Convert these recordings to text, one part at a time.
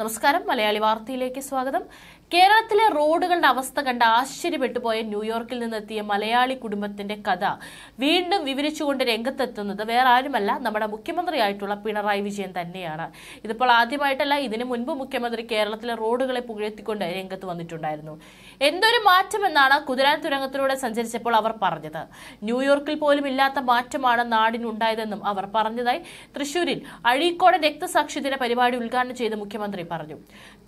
നമസ്കാരം മലയാളി വാർത്തയിലേക്ക് സ്വാഗതം കേരളത്തിലെ റോഡുകളുടെ അവസ്ഥ കണ്ട് ആശ്ചര്യപ്പെട്ടു പോയ ന്യൂയോർക്കിൽ നിന്നെത്തിയ മലയാളി കുടുംബത്തിന്റെ കഥ വീണ്ടും വിവരിച്ചുകൊണ്ട് രംഗത്തെത്തുന്നത് വേറെ ആരുമല്ല നമ്മുടെ മുഖ്യമന്ത്രിയായിട്ടുള്ള പിണറായി വിജയൻ തന്നെയാണ് ഇതിപ്പോൾ ആദ്യമായിട്ടല്ല ഇതിനു മുൻപ് മുഖ്യമന്ത്രി കേരളത്തിലെ റോഡുകളെ പുകഴ്ത്തിക്കൊണ്ട് രംഗത്ത് വന്നിട്ടുണ്ടായിരുന്നു എന്തൊരു മാറ്റമെന്നാണ് കുതിരാൻ തുരങ്കത്തിലൂടെ സഞ്ചരിച്ചപ്പോൾ അവർ പറഞ്ഞത് ന്യൂയോർക്കിൽ പോലും ഇല്ലാത്ത മാറ്റമാണ് നാടിനുണ്ടായതെന്നും അവർ പറഞ്ഞതായി തൃശൂരിൽ അഴീക്കോട് രക്തസാക്ഷിദിന പരിപാടി ഉദ്ഘാടനം ചെയ്ത മുഖ്യമന്ത്രി പറഞ്ഞു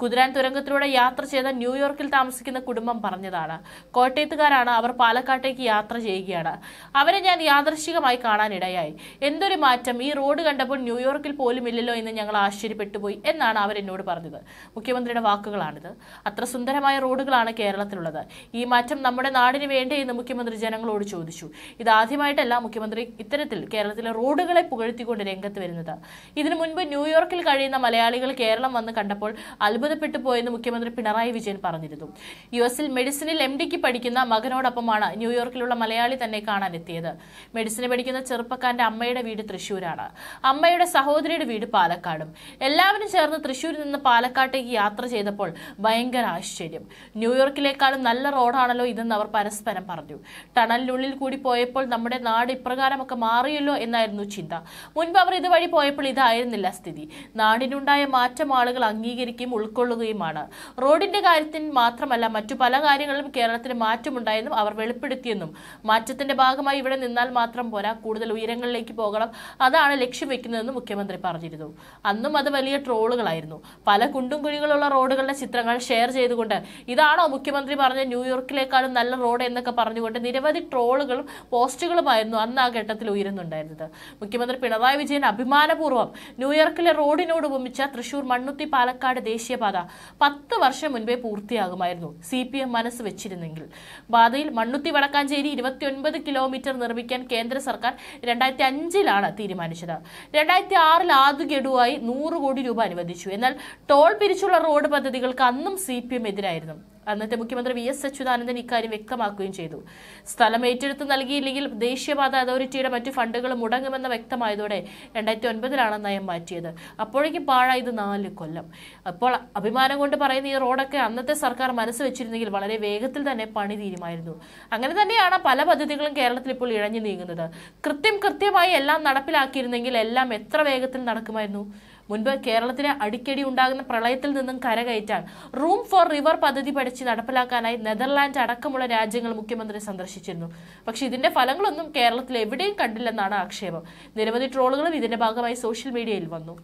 കുതിരാൻ തുരങ്കത്തിലൂടെ യാത്ര ചെയ്ത ന്യൂയോർക്കിൽ താമസിക്കുന്ന കുടുംബം പറഞ്ഞതാണ് കോട്ടയത്തുകാരാണ് അവർ പാലക്കാട്ടേക്ക് യാത്ര ചെയ്യുകയാണ് അവരെ ഞാൻ യാദർശികമായി കാണാനിടയായി എന്തൊരു മാറ്റം ഈ റോഡ് കണ്ടപ്പോൾ ന്യൂയോർക്കിൽ പോലും ഇല്ലല്ലോ എന്ന് ഞങ്ങൾ ആശ്ചര്യപ്പെട്ടുപോയി എന്നാണ് അവരെന്നോട് പറഞ്ഞത് മുഖ്യമന്ത്രിയുടെ വാക്കുകളാണിത് അത്ര സുന്ദരമായ റോഡുകളാണ് കേരളത്തിലുള്ളത് ഈ മാറ്റം നമ്മുടെ നാടിന് വേണ്ടേ എന്ന് മുഖ്യമന്ത്രി ജനങ്ങളോട് ചോദിച്ചു ഇതാദ്യമായിട്ടല്ല മുഖ്യമന്ത്രി ഇത്തരത്തിൽ കേരളത്തിലെ റോഡുകളെ പുകഴ്ത്തിക്കൊണ്ട് രംഗത്ത് വരുന്നത് ഇതിനു മുൻപ് ന്യൂയോർക്കിൽ കഴിയുന്ന മലയാളികൾ കേരളം വന്ന് കണ്ട കണ്ടപ്പോൾ അത്ഭുതപ്പെട്ടു പോയെന്ന് മുഖ്യമന്ത്രി പിണറായി വിജയൻ പറഞ്ഞിരുന്നു യു എസിൽ മെഡിസിനിൽ എം ഡിക്ക് പഠിക്കുന്ന മകനോടൊപ്പമാണ് ന്യൂയോർക്കിലുള്ള മലയാളി തന്നെ കാണാനെത്തിയത് മെഡിസിന് പഠിക്കുന്ന ചെറുപ്പക്കാരന്റെ അമ്മയുടെ വീട് തൃശൂരാണ് അമ്മയുടെ സഹോദരിയുടെ വീട് പാലക്കാടും എല്ലാവരും ചേർന്ന് തൃശൂരിൽ നിന്ന് പാലക്കാട്ടേക്ക് യാത്ര ചെയ്തപ്പോൾ ഭയങ്കര ആശ്ചര്യം ന്യൂയോർക്കിലേക്കാളും നല്ല റോഡാണല്ലോ ഇതെന്ന് അവർ പരസ്പരം പറഞ്ഞു ടണലിനുള്ളിൽ കൂടി പോയപ്പോൾ നമ്മുടെ നാട് ഇപ്രകാരമൊക്കെ മാറിയല്ലോ എന്നായിരുന്നു ചിന്ത മുൻപ് അവർ ഇതുവഴി പോയപ്പോൾ ഇതായിരുന്നില്ല സ്ഥിതി നാടിനുണ്ടായ മാറ്റം ആളുകൾ അംഗീകരിക്കുകയും ഉൾക്കൊള്ളുകയുമാണ് റോഡിന്റെ കാര്യത്തിൽ മാത്രമല്ല മറ്റു പല കാര്യങ്ങളിലും കേരളത്തിന് മാറ്റമുണ്ടായെന്നും അവർ വെളിപ്പെടുത്തിയെന്നും മാറ്റത്തിന്റെ ഭാഗമായി ഇവിടെ നിന്നാൽ മാത്രം പോരാ കൂടുതൽ ഉയരങ്ങളിലേക്ക് പോകണം അതാണ് ലക്ഷ്യം വെക്കുന്നതെന്നും മുഖ്യമന്ത്രി പറഞ്ഞിരുന്നു അന്നും അത് വലിയ ട്രോളുകളായിരുന്നു പല കുണ്ടും കുഴികളുള്ള റോഡുകളുടെ ചിത്രങ്ങൾ ഷെയർ ചെയ്തുകൊണ്ട് ഇതാണോ മുഖ്യമന്ത്രി പറഞ്ഞ ന്യൂയോർക്കിലേക്കാളും നല്ല റോഡ് എന്നൊക്കെ പറഞ്ഞുകൊണ്ട് നിരവധി ട്രോളുകളും പോസ്റ്റുകളുമായിരുന്നു അന്ന് ആ ഘട്ടത്തിൽ ഉയരുന്നുണ്ടായിരുന്നത് മുഖ്യമന്ത്രി പിണറായി വിജയൻ അഭിമാനപൂർവ്വം ന്യൂയോർക്കിലെ റോഡിനോട് ഉപമിച്ച തൃശൂർ മണ്ണുത്തി പാലക്കാട് ദേശീയപാത പത്ത് വർഷം മുൻപേ പൂർത്തിയാകുമായിരുന്നു സി പി എം മനസ്സ് വെച്ചിരുന്നെങ്കിൽ പാതയിൽ മണ്ണുത്തി വടക്കാഞ്ചേരി ഇരുപത്തിയൊൻപത് കിലോമീറ്റർ നിർമ്മിക്കാൻ കേന്ദ്ര സർക്കാർ രണ്ടായിരത്തി അഞ്ചിലാണ് തീരുമാനിച്ചത് രണ്ടായിരത്തി ആറിൽ ആദ്യ ഗഡുവായി നൂറ് കോടി രൂപ അനുവദിച്ചു എന്നാൽ ടോൾ പിരിച്ചുള്ള റോഡ് പദ്ധതികൾക്ക് അന്നും സി പി എം എതിരായിരുന്നു അന്നത്തെ മുഖ്യമന്ത്രി വി എസ് അച്യുതാനന്ദൻ ഇക്കാര്യം വ്യക്തമാക്കുകയും ചെയ്തു സ്ഥലം ഏറ്റെടുത്ത് നൽകിയില്ലെങ്കിൽ ദേശീയപാത അതോറിറ്റിയുടെ മറ്റു ഫണ്ടുകൾ മുടങ്ങുമെന്ന് വ്യക്തമായതോടെ രണ്ടായിരത്തി ഒൻപതിലാണ് നയം മാറ്റിയത് അപ്പോഴേക്കും പാഴായത് നാല് കൊല്ലം അപ്പോൾ അഭിമാനം കൊണ്ട് പറയുന്ന ഈ റോഡൊക്കെ അന്നത്തെ സർക്കാർ മനസ്സ് വെച്ചിരുന്നെങ്കിൽ വളരെ വേഗത്തിൽ തന്നെ പണി തീരുമായിരുന്നു അങ്ങനെ തന്നെയാണ് പല പദ്ധതികളും കേരളത്തിൽ ഇപ്പോൾ ഇഴഞ്ഞു നീങ്ങുന്നത് കൃത്യം കൃത്യമായി എല്ലാം നടപ്പിലാക്കിയിരുന്നെങ്കിൽ എല്ലാം എത്ര വേഗത്തിൽ നടക്കുമായിരുന്നു മുൻപ് കേരളത്തിന് അടിക്കടി ഉണ്ടാകുന്ന പ്രളയത്തിൽ നിന്നും കരകയറ്റാൻ റൂം ഫോർ റിവർ പദ്ധതി പഠിച്ച് നടപ്പിലാക്കാനായി നെതർലാൻഡ് അടക്കമുള്ള രാജ്യങ്ങൾ മുഖ്യമന്ത്രി സന്ദർശിച്ചിരുന്നു പക്ഷേ ഇതിന്റെ ഫലങ്ങളൊന്നും കേരളത്തിൽ എവിടെയും കണ്ടില്ലെന്നാണ് ആക്ഷേപം നിരവധി ട്രോളുകളും ഇതിന്റെ ഭാഗമായി സോഷ്യൽ മീഡിയയിൽ വന്നു